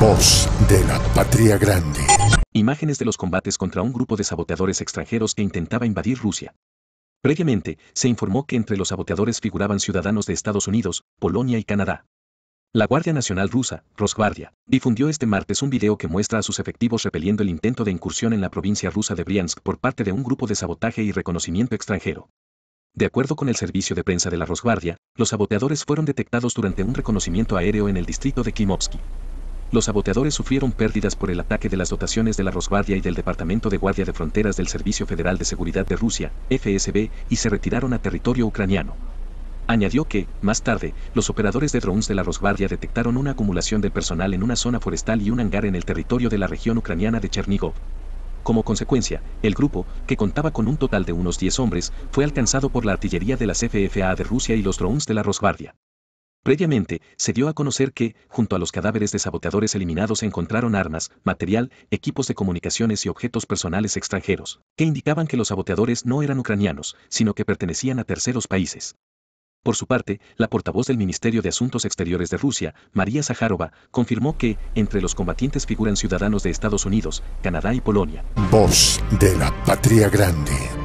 Voz de la Patria Grande. Imágenes de los combates contra un grupo de saboteadores extranjeros que intentaba invadir Rusia. Previamente, se informó que entre los saboteadores figuraban ciudadanos de Estados Unidos, Polonia y Canadá. La Guardia Nacional rusa, Rosguardia, difundió este martes un video que muestra a sus efectivos repeliendo el intento de incursión en la provincia rusa de Briansk por parte de un grupo de sabotaje y reconocimiento extranjero. De acuerdo con el servicio de prensa de la Rosguardia, los saboteadores fueron detectados durante un reconocimiento aéreo en el distrito de Klimovsky. Los saboteadores sufrieron pérdidas por el ataque de las dotaciones de la Rosguardia y del Departamento de Guardia de Fronteras del Servicio Federal de Seguridad de Rusia, FSB, y se retiraron a territorio ucraniano. Añadió que, más tarde, los operadores de drones de la Rosguardia detectaron una acumulación de personal en una zona forestal y un hangar en el territorio de la región ucraniana de Chernigov. Como consecuencia, el grupo, que contaba con un total de unos 10 hombres, fue alcanzado por la artillería de las FFA de Rusia y los drones de la Rosguardia. Previamente, se dio a conocer que, junto a los cadáveres de saboteadores eliminados, se encontraron armas, material, equipos de comunicaciones y objetos personales extranjeros, que indicaban que los saboteadores no eran ucranianos, sino que pertenecían a terceros países. Por su parte, la portavoz del Ministerio de Asuntos Exteriores de Rusia, María Zaharova, confirmó que, entre los combatientes figuran ciudadanos de Estados Unidos, Canadá y Polonia. Voz de la Patria Grande.